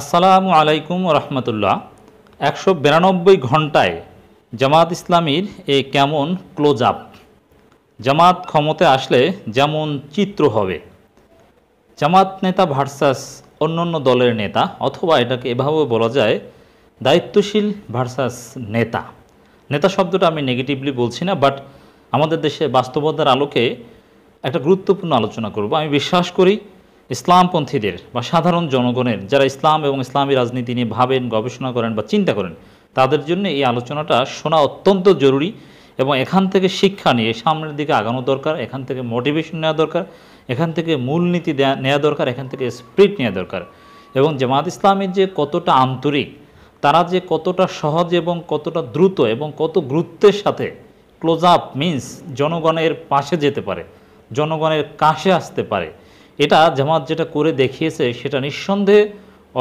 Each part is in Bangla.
আসসালামু আলাইকুম রহমতুল্লাহ একশো বিরানব্বই ঘন্টায় জামাত ইসলামীর এ কেমন ক্লোজ আপ জামাত ক্ষমতা আসলে যেমন চিত্র হবে জামাত নেতা ভার্সাস অন্য অন্য দলের নেতা অথবা এটাকে এভাবে বলা যায় দায়িত্বশীল ভার্সাস নেতা নেতা শব্দটা আমি নেগেটিভলি বলছি না বাট আমাদের দেশে বাস্তবতার আলোকে একটা গুরুত্বপূর্ণ আলোচনা করব আমি বিশ্বাস করি ইসলামপন্থীদের বা সাধারণ জনগণের যারা ইসলাম এবং ইসলামী রাজনীতি নিয়ে ভাবেন গবেষণা করেন বা চিন্তা করেন তাদের জন্য এই আলোচনাটা শোনা অত্যন্ত জরুরি এবং এখান থেকে শিক্ষা নিয়ে সামনের দিকে আগানো দরকার এখান থেকে মোটিভেশন নেওয়া দরকার এখান থেকে মূলনীতি নেওয়া দরকার এখান থেকে স্প্রিট নেওয়া দরকার এবং জামাত ইসলামের যে কতটা আন্তরিক তারা যে কতটা সহজ এবং কতটা দ্রুত এবং কত গুরুত্বের সাথে ক্লোজ আপ মিন্স জনগণের পাশে যেতে পারে জনগণের কাছে আসতে পারে এটা জামাত যেটা করে দেখিয়েছে সেটা নিঃসন্দেহে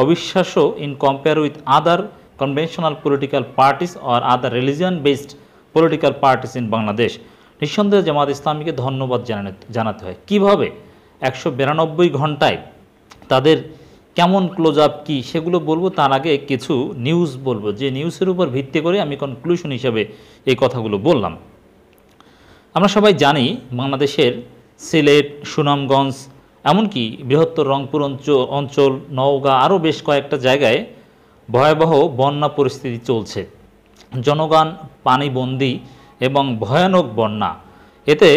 অবিশ্বাস্য in compare with other conventional political parties or other religion based political parties in Bangladesh নিঃসন্দেহে জামাত ইসলামীকে ধন্যবাদ জানাতে হয় কিভাবে একশো বিরানব্বই ঘন্টায় তাদের কেমন ক্লোজ আপ কী সেগুলো বলবো তার আগে কিছু নিউজ বলবো যে নিউজের উপর ভিত্তি করে আমি কনক্লুশন হিসেবে এই কথাগুলো বললাম আমরা সবাই জানি বাংলাদেশের সিলেট সুনামগঞ্জ এমনকি বৃহত্তর রংপুর অঞ্চল নওগাঁ আরও বেশ কয়েকটা জায়গায় ভয়াবহ বন্যা পরিস্থিতি চলছে জনগণ পানিবন্দি এবং ভয়ানক বন্যা এতে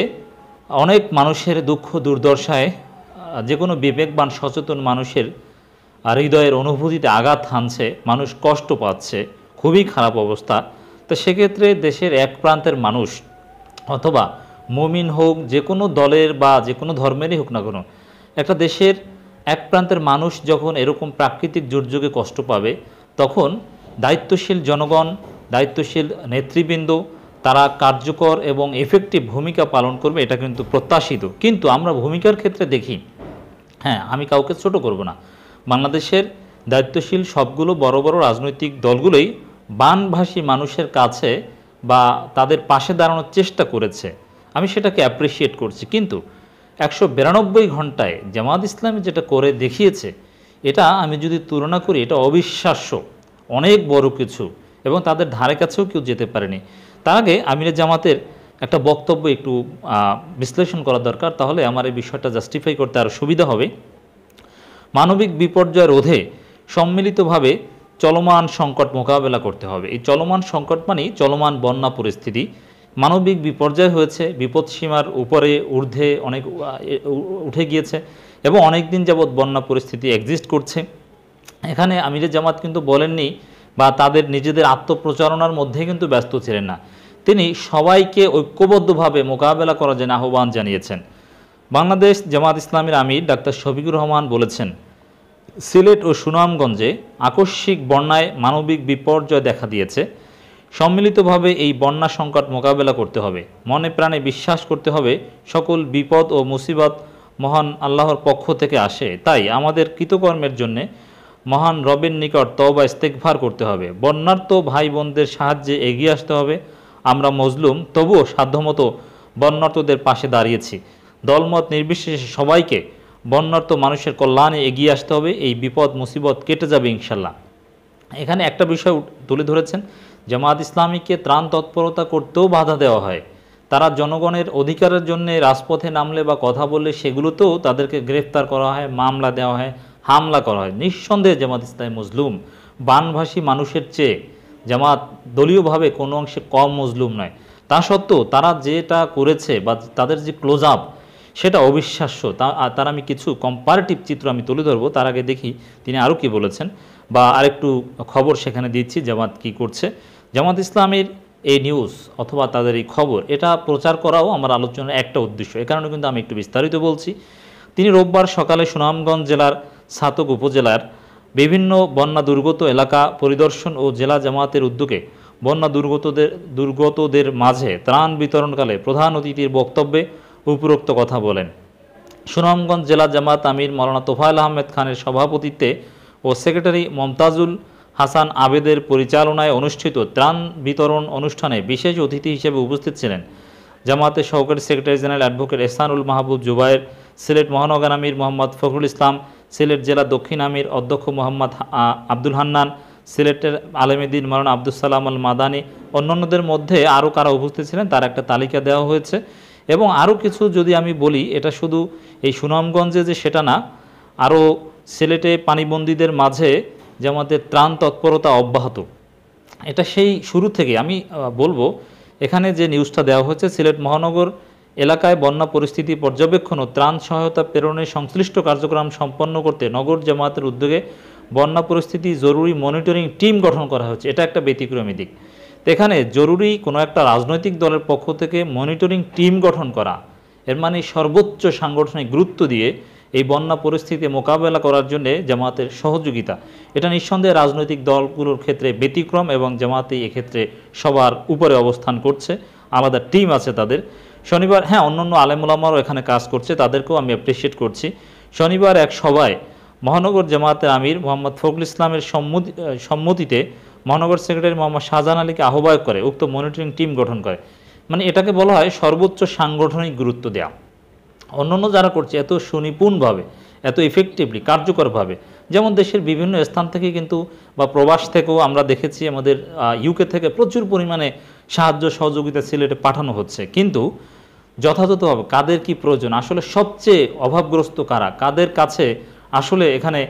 অনেক মানুষের দুঃখ দুর্দশায় যে কোনো বিবেকবান সচেতন মানুষের হৃদয়ের অনুভূতিতে আঘাত হানছে মানুষ কষ্ট পাচ্ছে খুবই খারাপ অবস্থা তো সেক্ষেত্রে দেশের এক প্রান্তের মানুষ অথবা মুমিন হোক যে কোনো দলের বা যে কোনো ধর্মেরই হোক না কোনো একটা দেশের এক প্রান্তের মানুষ যখন এরকম প্রাকৃতিক দুর্যোগে কষ্ট পাবে তখন দায়িত্বশীল জনগণ দায়িত্বশীল নেতৃবৃন্দ তারা কার্যকর এবং এফেক্টিভ ভূমিকা পালন করবে এটা কিন্তু প্রত্যাশিত কিন্তু আমরা ভূমিকার ক্ষেত্রে দেখি হ্যাঁ আমি কাউকে ছোট করব না বাংলাদেশের দায়িত্বশীল সবগুলো বড় বড় রাজনৈতিক দলগুলোই বানভাসী মানুষের কাছে বা তাদের পাশে দাঁড়ানোর চেষ্টা করেছে আমি সেটাকে অ্যাপ্রিসিয়েট করছি কিন্তু একশো বিরানব্বই ঘন্টায় জামাত ইসলামী যেটা করে দেখিয়েছে এটা আমি যদি তুলনা করি এটা অবিশ্বাস্য অনেক বড় কিছু এবং তাদের ধারে কাছেও কেউ যেতে পারেনি তার আগে আমিরে জামাতের একটা বক্তব্য একটু বিশ্লেষণ করা দরকার তাহলে আমার এই বিষয়টা জাস্টিফাই করতে আরও সুবিধা হবে মানবিক বিপর্যয় রোধে সম্মিলিতভাবে চলমান সংকট মোকাবেলা করতে হবে এই চলমান সংকট মানেই চলমান বন্যা পরিস্থিতি মানবিক বিপর্যয় হয়েছে বিপদসীমার উপরে ঊর্ধ্বে অনেক উঠে গিয়েছে এবং অনেক দিন যাবৎ বন্যা পরিস্থিতি এক্সিস্ট করছে এখানে আমিরের জামাত কিন্তু বলেননি বা তাদের নিজেদের আত্মপ্রচারণার মধ্যে কিন্তু ব্যস্ত ছিলেন না তিনি সবাইকে ঐক্যবদ্ধভাবে মোকাবেলা করার জন্য আহ্বান জানিয়েছেন বাংলাদেশ জামাত ইসলামের আমির ডাক্তার শফিকুর রহমান বলেছেন সিলেট ও সুনামগঞ্জে আকস্মিক বন্যায় মানবিক বিপর্যয় দেখা দিয়েছে সম্মিলিতভাবে এই বন্যা সংকট মোকাবেলা করতে হবে মনে প্রাণে বিশ্বাস করতে হবে সকল বিপদ ও মুসিবত মহান আল্লাহর পক্ষ থেকে আসে তাই আমাদের কৃতকর্মের জন্যে মহান রবের নিকট তবা ইস্তেকভার করতে হবে বন্যার্ত ভাই বোনদের সাহায্যে এগিয়ে আসতে হবে আমরা মজলুম তবুও সাধ্যমতো বন্যার্তদের পাশে দাঁড়িয়েছি দলমত নির্বিশেষে সবাইকে বন্যার্ত মানুষের কল্যাণে এগিয়ে আসতে হবে এই বিপদ মুসিবত কেটে যাবে ইনশাল্লাহ এখানে একটা বিষয় তুলে ধরেছেন জামাত ইসলামীকে ত্রাণ তৎপরতা করতেও বাধা দেওয়া হয় তারা জনগণের অধিকারের জন্য রাজপথে নামলে বা কথা বললে সেগুলোতেও তাদেরকে গ্রেফতার করা হয় মামলা দেওয়া হয় হামলা করা হয় নিঃসন্দেহে জামাত ইসলাম মজলুম বানভাসী মানুষের চেয়ে জামাত দলীয়ভাবে কোনো অংশে কম মজলুম নয় তা সত্ত্বেও তারা যেটা করেছে বা তাদের যে ক্লোজ আপ সেটা অবিশ্বাস্য তা তার আমি কিছু কম্পারেটিভ চিত্র আমি তুলে ধরবো তার আগে দেখি তিনি আরও কি বলেছেন বা আরেকটু খবর সেখানে দিচ্ছি জামাত কি করছে জামাত ইসলামের এই নিউজ অথবা তাদের এই খবর এটা প্রচার করাও আমার আলোচনার একটা উদ্দেশ্য এ কারণে কিন্তু আমি একটু বিস্তারিত বলছি তিনি রোববার সকালে সুনামগঞ্জ জেলার সাতক উপজেলার বিভিন্ন বন্যা দুর্গত এলাকা পরিদর্শন ও জেলা জামাতের উদ্যোগে বন্যা দুর্গতদের দুর্গতদের মাঝে ত্রাণ বিতরণকালে প্রধান অতিথির বক্তব্যে উপরোক্ত কথা বলেন সুনামগঞ্জ জেলা জামাত আমির মৌলানা তোফায়ল আহমেদ খানের সভাপতিত্বে ও সেক্রেটারি মমতাজুল হাসান আবেদের পরিচালনায় অনুষ্ঠিত ত্রাণ বিতরণ অনুষ্ঠানে বিশেষ অতিথি হিসেবে উপস্থিত ছিলেন জামাতের সহকারী secretary general advocate Ehsanul Mahbub Zubair Sylhet মহানগর আমির মোহাম্মদ ফখরুল ইসলাম সিলেট জেলা দক্ষিণ আমির অধ্যক্ষ মোহাম্মদ আব্দুল হান্নান সিলেটের আলমেদিন মারানা আব্দুল সালাম আল মাদানি অন্যান্যদের মধ্যে আরও কারা উপস্থিত ছিলেন তার একটা তালিকা দেওয়া হয়েছে এবং আরও কিছু যদি আমি বলি এটা শুধু এই সুনামগঞ্জে যে সেটা না আরও সিলেটে পানিবন্দীদের মাঝে যে আমাদের ত্রাণ তৎপরতা অব্যাহত এটা সেই শুরু থেকে আমি বলবো এখানে যে নিউজটা দেওয়া হয়েছে সিলেট মহানগর এলাকায় বন্যা পরিস্থিতি পর্যবেক্ষণ ও ত্রাণ সহায়তা প্রেরণে সংশ্লিষ্ট কার্যক্রম সম্পন্ন করতে নগর জামাতের উদ্যোগে বন্যা পরিস্থিতি জরুরি মনিটরিং টিম গঠন করা হয়েছে এটা একটা ব্যতিক্রমী দিক এখানে জরুরি কোনো একটা রাজনৈতিক দলের পক্ষ থেকে মনিটরিং টিম গঠন করা এর মানে সর্বোচ্চ সাংগঠনিক গুরুত্ব দিয়ে এই বন্যা পরিস্থিতি মোকাবেলা করার জন্য জামাতের সহযোগিতা এটা নিঃসন্দেহে রাজনৈতিক দলগুলোর ক্ষেত্রে ব্যতিক্রম এবং জামাতেই এক্ষেত্রে সবার উপরে অবস্থান করছে আলাদা টিম আছে তাদের শনিবার হ্যাঁ অন্যান্য আলেমুলামারও এখানে কাজ করছে তাদেরকেও আমি অ্যাপ্রিসিয়েট করছি শনিবার এক সভায় মহানগর জামাতের আমির মোহাম্মদ ফখরুল ইসলামের সম্মতি সম্মতিতে মহানগর সেক্রেটারি মোহাম্মদ শাহজাহান আলীকে আহ্বায়ক করে উক্ত মনিটরিং টিম গঠন করে মানে এটাকে বলা হয় সর্বোচ্চ সাংগঠনিক গুরুত্ব দেওয়া অন্যান্য যারা করছে এত সুনিপুণভাবে এত ইফেক্টিভলি কার্যকরভাবে যেমন দেশের বিভিন্ন স্থান থেকে কিন্তু বা প্রবাস থেকেও আমরা দেখেছি আমাদের ইউকে থেকে প্রচুর পরিমাণে সাহায্য সহযোগিতা সিলেটে পাঠানো হচ্ছে কিন্তু যথাযথভাবে কাদের কি প্রয়োজন আসলে সবচেয়ে অভাবগ্রস্ত কারা কাদের কাছে আসলে এখানে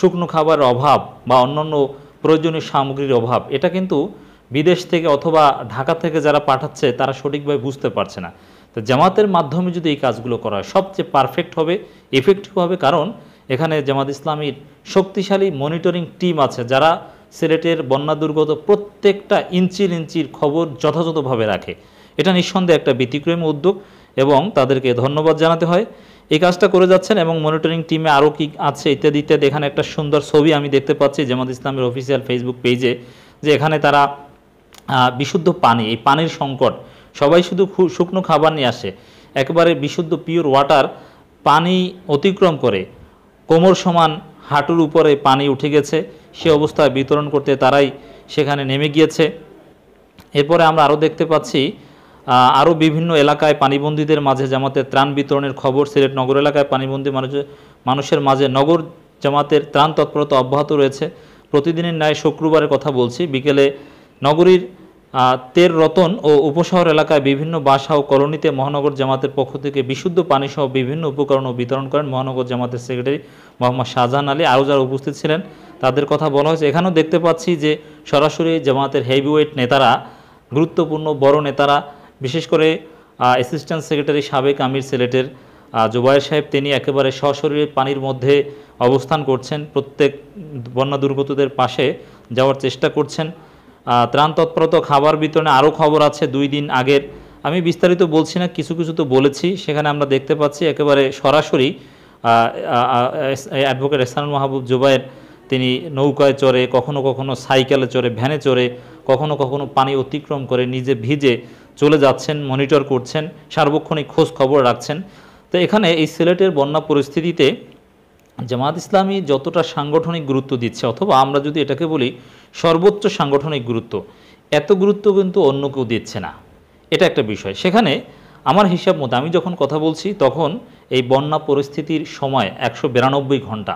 শুকনো খাবারের অভাব বা অন্যান্য প্রয়োজনীয় সামগ্রীর অভাব এটা কিন্তু বিদেশ থেকে অথবা ঢাকা থেকে যারা পাঠাচ্ছে তারা সঠিকভাবে বুঝতে পারছে না তো জামাতের মাধ্যমে যদি এই কাজগুলো করা হয় সবচেয়ে পারফেক্ট হবে এফেক্টিভ হবে কারণ এখানে জামাত ইসলামীর শক্তিশালী মনিটরিং টিম আছে যারা সিলেটের বন্যা দুর্গত প্রত্যেকটা ইঞ্চির ইঞ্চির খবর যথাযথভাবে রাখে এটা নিঃসন্দেহে একটা ব্যতিক্রমী উদ্যোগ এবং তাদেরকে ধন্যবাদ জানাতে হয় এই কাজটা করে যাচ্ছেন এবং মনিটরিং টিমে আরও কী আছে ইত্যাদি ইত্যাদি এখানে একটা সুন্দর ছবি আমি দেখতে পাচ্ছি জামাত ইসলামের অফিসিয়াল ফেসবুক পেজে যে এখানে তারা বিশুদ্ধ পানি এই পানির সংকট সবাই শুধু শুকনো খাবার নিয়ে আসে একবারে বিশুদ্ধ পিওর ওয়াটার পানি অতিক্রম করে কোমর সমান হাঁটুর উপরে পানি উঠে গেছে সে অবস্থায় বিতরণ করতে তারাই সেখানে নেমে গিয়েছে এরপরে আমরা আরও দেখতে পাচ্ছি আরও বিভিন্ন এলাকায় পানিবন্দীদের মাঝে জামাতের ত্রাণ বিতরণের খবর সিলেট নগর এলাকায় পানিবন্দী মানুষের মানুষের মাঝে নগর জামাতের ত্রাণ তৎপরতা অব্যাহত রয়েছে প্রতিদিনের ন্যায় শুক্রবারের কথা বলছি বিকেলে নগরীর তের রতন ও উপশহর এলাকায় বিভিন্ন বাসা ও কলোনিতে মহানগর জামাতের পক্ষ থেকে বিশুদ্ধ পানিসহ বিভিন্ন উপকরণ ও বিতরণ করেন মহানগর জামাতের সেক্রেটারি মোহাম্মদ শাহজাহান আলী আরও যারা উপস্থিত ছিলেন তাদের কথা বলা হয়েছে এখানেও দেখতে পাচ্ছি যে সরাসরি জামাতের হেভিওয়েট নেতারা গুরুত্বপূর্ণ বড় নেতারা বিশেষ করে অ্যাসিস্ট্যান্ট সেক্রেটারি সাবেক আমির সিলেটের জুবায়ের সাহেব তিনি একেবারে সশরীরে পানির মধ্যে অবস্থান করছেন প্রত্যেক বন্যা দুর্গতদের পাশে যাওয়ার চেষ্টা করছেন ত্রাণ তৎপরতা খাবার বিতরণে আরও খবর আছে দুই দিন আগের আমি বিস্তারিত বলছি না কিছু কিছু তো বলেছি সেখানে আমরা দেখতে পাচ্ছি একেবারে সরাসরি অ্যাডভোকেট এসানুল মাহবুব জুবাইয়ের তিনি নৌকায় চড়ে কখনো কখনো সাইকেলে চড়ে ভ্যানে চড়ে কখনো কখনো পানি অতিক্রম করে নিজে ভিজে চলে যাচ্ছেন মনিটর করছেন সার্বক্ষণিক খোঁজ খবর রাখছেন তো এখানে এই সিলেটের বন্যা পরিস্থিতিতে জামাত ইসলামী যতটা সাংগঠনিক গুরুত্ব দিচ্ছে অথবা আমরা যদি এটাকে বলি সর্বোচ্চ সাংগঠনিক গুরুত্ব এত গুরুত্ব কিন্তু অন্য কেউ দিচ্ছে না এটা একটা বিষয় সেখানে আমার হিসাব মতো আমি যখন কথা বলছি তখন এই বন্যা পরিস্থিতির সময় একশো বিরানব্বই ঘন্টা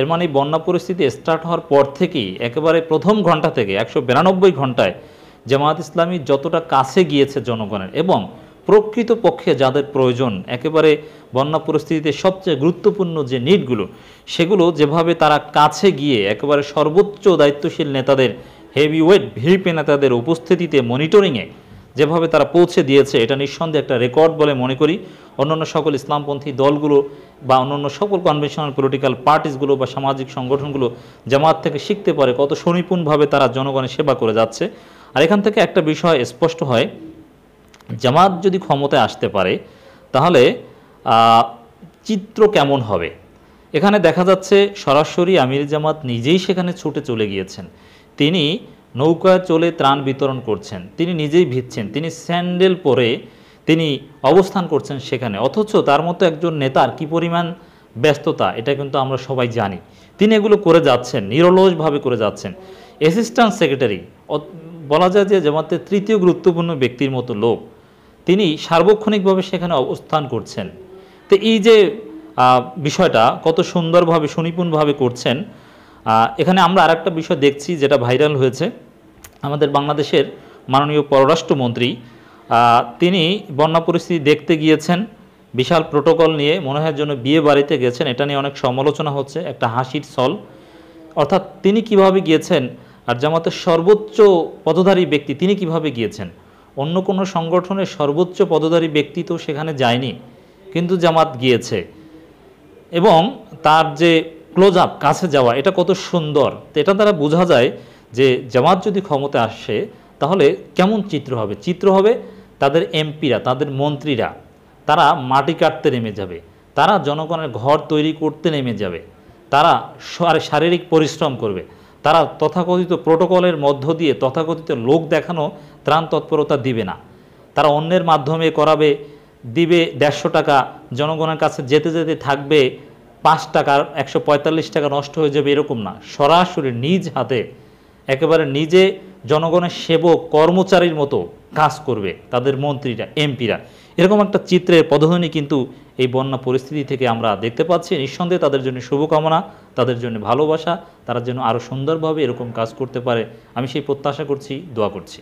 এর মানে বন্যা পরিস্থিতি স্টার্ট হওয়ার পর থেকেই একেবারে প্রথম ঘন্টা থেকে একশো বিরানব্বই ঘন্টায় জামায়াত ইসলামী যতটা কাছে গিয়েছে জনগণের এবং প্রকৃত পক্ষে যাদের প্রয়োজন একেবারে বন্যা পরিস্থিতিতে সবচেয়ে গুরুত্বপূর্ণ যে নিটগুলো সেগুলো যেভাবে তারা কাছে গিয়ে একেবারে সর্বোচ্চ দায়িত্বশীল নেতাদের হেভি ওয়েট ভিপি নেতাদের উপস্থিতিতে মনিটরিংয়ে যেভাবে তারা পৌঁছে দিয়েছে এটা নিঃসন্দেহে একটা রেকর্ড বলে মনে করি অন্যান্য সকল ইসলামপন্থী দলগুলো বা অন্যান্য সকল কনভেনশনাল পলিটিক্যাল পার্টিসগুলো বা সামাজিক সংগঠনগুলো জামাত থেকে শিখতে পারে কত সুনিপুণভাবে তারা জনগণের সেবা করে যাচ্ছে আর এখান থেকে একটা বিষয় স্পষ্ট হয় জামাত যদি ক্ষমতায় আসতে পারে তাহলে চিত্র কেমন হবে এখানে দেখা যাচ্ছে সরাসরি আমির জামাত নিজেই সেখানে ছুটে চলে গিয়েছেন তিনি নৌকা চলে ত্রাণ বিতরণ করছেন তিনি নিজেই ভিজছেন তিনি স্যান্ডেল পরে তিনি অবস্থান করছেন সেখানে অথচ তার মতো একজন নেতার কি পরিমাণ ব্যস্ততা এটা কিন্তু আমরা সবাই জানি তিনি এগুলো করে যাচ্ছেন নিরলসভাবে করে যাচ্ছেন অ্যাসিস্ট্যান্ট সেক্রেটারি বলা যায় যে জামাতের তৃতীয় গুরুত্বপূর্ণ ব্যক্তির মতো লোক তিনি সার্বক্ষণিকভাবে সেখানে অবস্থান করছেন তো এই যে বিষয়টা কত সুন্দরভাবে সুনিপুণভাবে করছেন এখানে আমরা আর একটা বিষয় দেখছি যেটা ভাইরাল হয়েছে আমাদের বাংলাদেশের মাননীয় পররাষ্ট্রমন্ত্রী তিনি বন্যা পরিস্থিতি দেখতে গিয়েছেন বিশাল প্রোটোকল নিয়ে মনে হয় জন্য বিয়ে বাড়িতে গেছেন এটা নিয়ে অনেক সমালোচনা হচ্ছে একটা হাসির সল অর্থাৎ তিনি কিভাবে গিয়েছেন আর জামাতের সর্বোচ্চ পদধারী ব্যক্তি তিনি কিভাবে গিয়েছেন অন্য কোনো সংগঠনের সর্বোচ্চ পদধারী ব্যক্তি তো সেখানে যায়নি কিন্তু জামাত গিয়েছে এবং তার যে ক্লোজ আপ কাছে যাওয়া এটা কত সুন্দর তো এটা দ্বারা বোঝা যায় যে জামাত যদি ক্ষমতা আসে তাহলে কেমন চিত্র হবে চিত্র হবে তাদের এমপিরা তাদের মন্ত্রীরা তারা মাটি কাটতে নেমে যাবে তারা জনগণের ঘর তৈরি করতে নেমে যাবে তারা শারীরিক পরিশ্রম করবে তারা তথাকথিত প্রোটোকলের মধ্য দিয়ে তথাকথিত লোক দেখানো ত্রাণ তৎপরতা দিবে না তারা অন্যের মাধ্যমে করাবে দিবে দেড়শো টাকা জনগণের কাছে যেতে যেতে থাকবে পাঁচ টাকা একশো টাকা নষ্ট হয়ে যাবে এরকম না সরাসরি নিজ হাতে একেবারে নিজে জনগণের সেবক কর্মচারীর মতো কাজ করবে তাদের মন্ত্রীরা এমপিরা এরকম একটা চিত্রের পদধ্বনি কিন্তু এই বন্যা পরিস্থিতি থেকে আমরা দেখতে পাচ্ছি নিঃসন্দেহে তাদের জন্য শুভকামনা তাদের জন্য ভালোবাসা তারা যেন আরও সুন্দরভাবে এরকম কাজ করতে পারে আমি সেই প্রত্যাশা করছি দোয়া করছি